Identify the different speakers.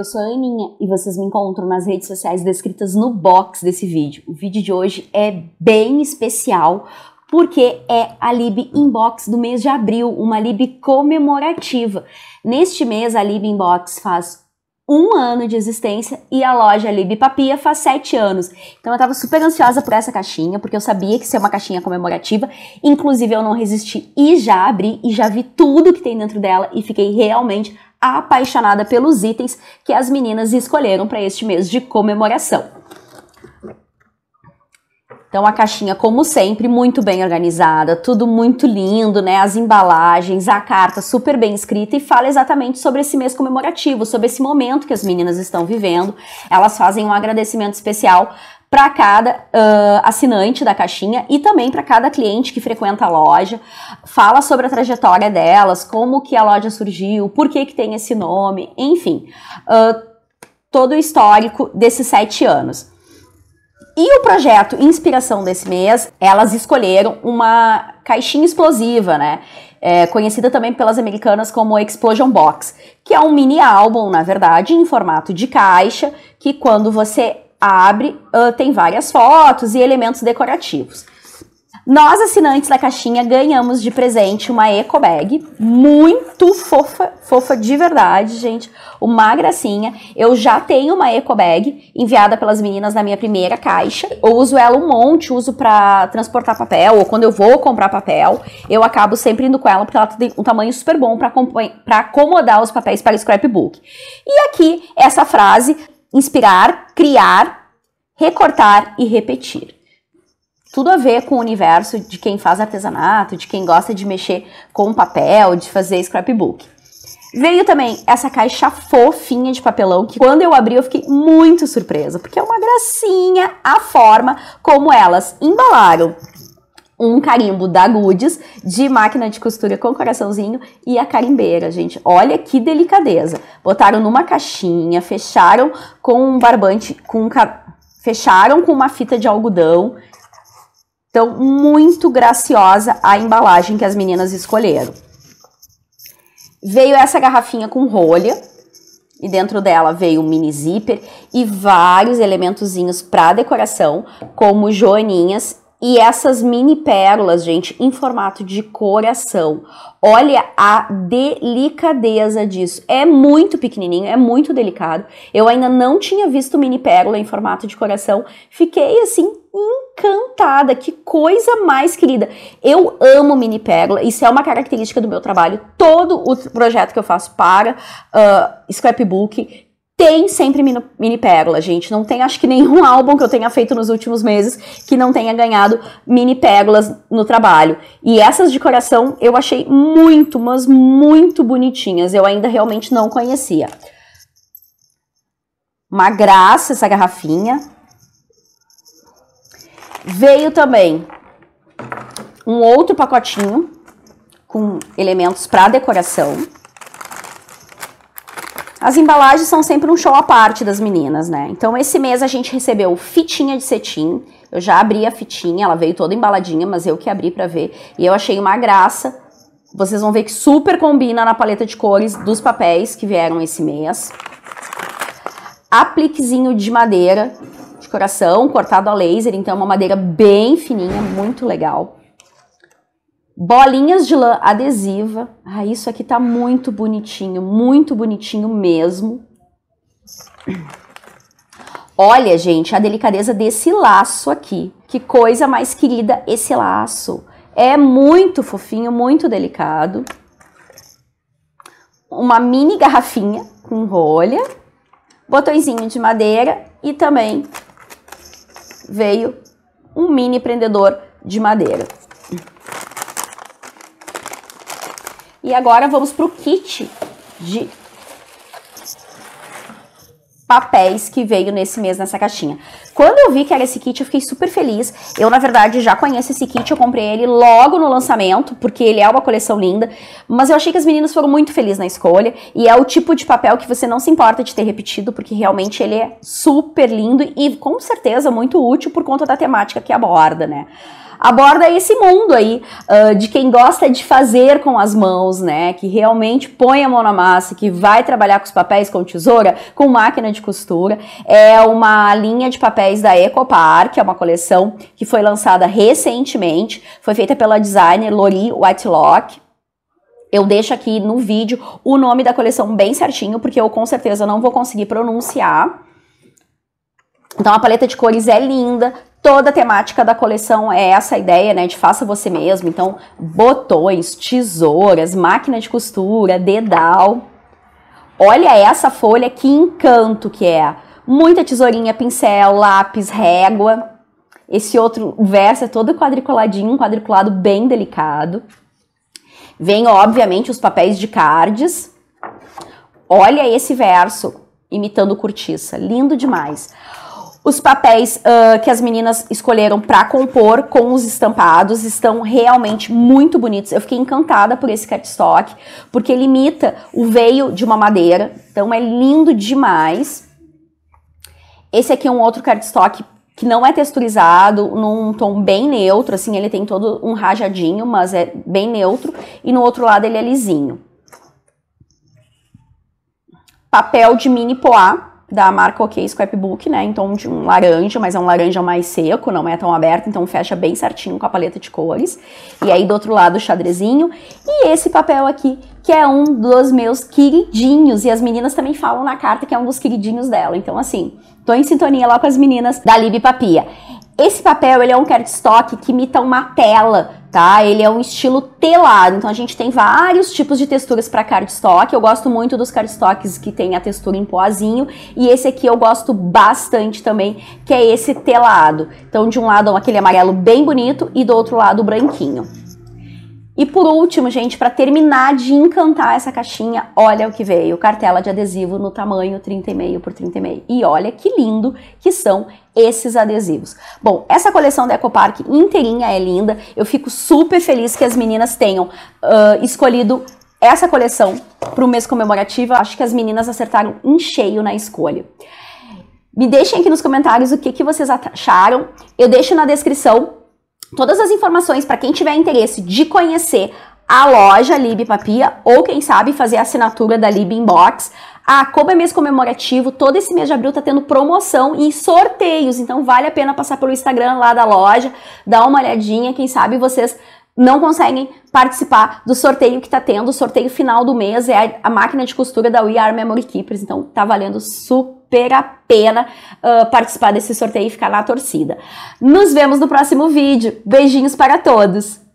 Speaker 1: eu sou a Aninha e vocês me encontram nas redes sociais descritas no box desse vídeo. O vídeo de hoje é bem especial porque é a Lib Inbox do mês de abril, uma Lib comemorativa. Neste mês, a Lib Inbox faz um ano de existência e a loja Lib Papia faz sete anos. Então eu estava super ansiosa por essa caixinha, porque eu sabia que isso é uma caixinha comemorativa. Inclusive eu não resisti e já abri e já vi tudo que tem dentro dela e fiquei realmente apaixonada pelos itens que as meninas escolheram para este mês de comemoração. Então a caixinha, como sempre, muito bem organizada, tudo muito lindo, né? As embalagens, a carta super bem escrita e fala exatamente sobre esse mês comemorativo, sobre esse momento que as meninas estão vivendo. Elas fazem um agradecimento especial para cada uh, assinante da caixinha e também para cada cliente que frequenta a loja. Fala sobre a trajetória delas, como que a loja surgiu, por que, que tem esse nome, enfim, uh, todo o histórico desses sete anos. E o projeto Inspiração desse mês, elas escolheram uma caixinha explosiva, né? É, conhecida também pelas americanas como Explosion Box, que é um mini álbum, na verdade, em formato de caixa, que quando você abre, uh, tem várias fotos e elementos decorativos. Nós, assinantes da caixinha, ganhamos de presente uma eco bag muito fofa, fofa de verdade, gente. Uma gracinha. Eu já tenho uma eco bag enviada pelas meninas na minha primeira caixa. Eu uso ela um monte, uso para transportar papel ou quando eu vou comprar papel, eu acabo sempre indo com ela porque ela tem um tamanho super bom para acomodar os papéis para o scrapbook. E aqui essa frase inspirar, criar, recortar e repetir. Tudo a ver com o universo de quem faz artesanato, de quem gosta de mexer com papel, de fazer scrapbook. Veio também essa caixa fofinha de papelão que quando eu abri eu fiquei muito surpresa, porque é uma gracinha a forma como elas embalaram um carimbo da Goodies de máquina de costura com coraçãozinho e a carimbeira, gente. Olha que delicadeza. Botaram numa caixinha, fecharam com um barbante, com um fecharam com uma fita de algodão. Então, muito graciosa a embalagem que as meninas escolheram. Veio essa garrafinha com rolha, e dentro dela veio um mini zíper e vários elementozinhos para decoração, como joaninhas e essas mini pérolas, gente, em formato de coração. Olha a delicadeza disso. É muito pequenininho, é muito delicado. Eu ainda não tinha visto mini pérola em formato de coração. Fiquei assim encantada, que coisa mais querida. Eu amo mini pérola, isso é uma característica do meu trabalho. Todo o projeto que eu faço para uh, scrapbook, tem sempre mini, mini pérola, gente. Não tem, acho que nenhum álbum que eu tenha feito nos últimos meses que não tenha ganhado mini pérolas no trabalho. E essas de coração eu achei muito, mas muito bonitinhas. Eu ainda realmente não conhecia. Uma graça essa garrafinha. Veio também um outro pacotinho com elementos para decoração. As embalagens são sempre um show à parte das meninas, né? Então esse mês a gente recebeu fitinha de cetim. Eu já abri a fitinha, ela veio toda embaladinha, mas eu que abri para ver. E eu achei uma graça. Vocês vão ver que super combina na paleta de cores dos papéis que vieram esse mês. Apliquezinho de madeira de coração, cortado a laser, então é uma madeira bem fininha, muito legal bolinhas de lã adesiva. Ah, isso aqui tá muito bonitinho, muito bonitinho mesmo. Olha, gente, a delicadeza desse laço aqui. Que coisa mais querida esse laço. É muito fofinho, muito delicado. Uma mini garrafinha com rolha, botõezinho de madeira e também veio um mini prendedor de madeira. E agora vamos para o kit de papéis que veio nesse mês nessa caixinha. Quando eu vi que era esse kit, eu fiquei super feliz. Eu, na verdade, já conheço esse kit, eu comprei ele logo no lançamento, porque ele é uma coleção linda, mas eu achei que as meninas foram muito felizes na escolha, e é o tipo de papel que você não se importa de ter repetido, porque realmente ele é super lindo e, com certeza, muito útil por conta da temática que aborda, né? aborda esse mundo aí uh, de quem gosta de fazer com as mãos, né? Que realmente põe a mão na massa, que vai trabalhar com os papéis com tesoura, com máquina de costura. É uma linha de papéis da Ecopar, que é uma coleção que foi lançada recentemente, foi feita pela designer Lori Whitelock. Eu deixo aqui no vídeo o nome da coleção bem certinho, porque eu com certeza não vou conseguir pronunciar. Então a paleta de cores é linda, Toda a temática da coleção é essa ideia, né, de faça você mesmo. Então, botões, tesouras, máquina de costura, dedal. Olha essa folha, que encanto que é. Muita tesourinha, pincel, lápis, régua. Esse outro verso é todo quadriculadinho, um quadriculado bem delicado. Vem, obviamente, os papéis de cards. Olha esse verso imitando cortiça, lindo demais. Os papéis uh, que as meninas escolheram para compor com os estampados estão realmente muito bonitos. Eu fiquei encantada por esse cardstock, porque ele imita o veio de uma madeira, então é lindo demais. Esse aqui é um outro cardstock que não é texturizado, num tom bem neutro, assim, ele tem todo um rajadinho, mas é bem neutro, e no outro lado ele é lisinho. Papel de mini poá, da marca OK Scrapbook, né, em então, tom de um laranja, mas é um laranja mais seco, não é tão aberto, então fecha bem certinho com a paleta de cores. E aí do outro lado o xadrezinho e esse papel aqui, que é um dos meus queridinhos, e as meninas também falam na carta que é um dos queridinhos dela. Então assim, tô em sintonia lá com as meninas da Lib Papia. Esse papel, ele é um cardstock que imita uma tela tá? Ele é um estilo telado, então a gente tem vários tipos de texturas para cardstock. Eu gosto muito dos cardstocks que tem a textura em poazinho e esse aqui eu gosto bastante também, que é esse telado. Então de um lado aquele amarelo bem bonito e do outro lado branquinho. E por último, gente, para terminar de encantar essa caixinha, olha o que veio, cartela de adesivo no tamanho 30,5 por 30,5. E olha que lindo que são esses adesivos. Bom, essa coleção da Ecopark inteirinha é linda. Eu fico super feliz que as meninas tenham uh, escolhido essa coleção para o mês comemorativo. Acho que as meninas acertaram em cheio na escolha. Me deixem aqui nos comentários o que, que vocês acharam. Eu deixo na descrição todas as informações para quem tiver interesse de conhecer a loja Lib Papia ou quem sabe fazer a assinatura da Lib Inbox. Ah, como é mês comemorativo, todo esse mês de abril tá tendo promoção e sorteios, então vale a pena passar pelo Instagram lá da loja, dar uma olhadinha, quem sabe vocês não conseguem participar do sorteio que está tendo. O sorteio final do mês é a, máquina de costura da We Are Memory Keepers. Então, tá valendo super a pena uh, participar desse sorteio e ficar na torcida. Nos vemos no próximo vídeo. Beijinhos para todos!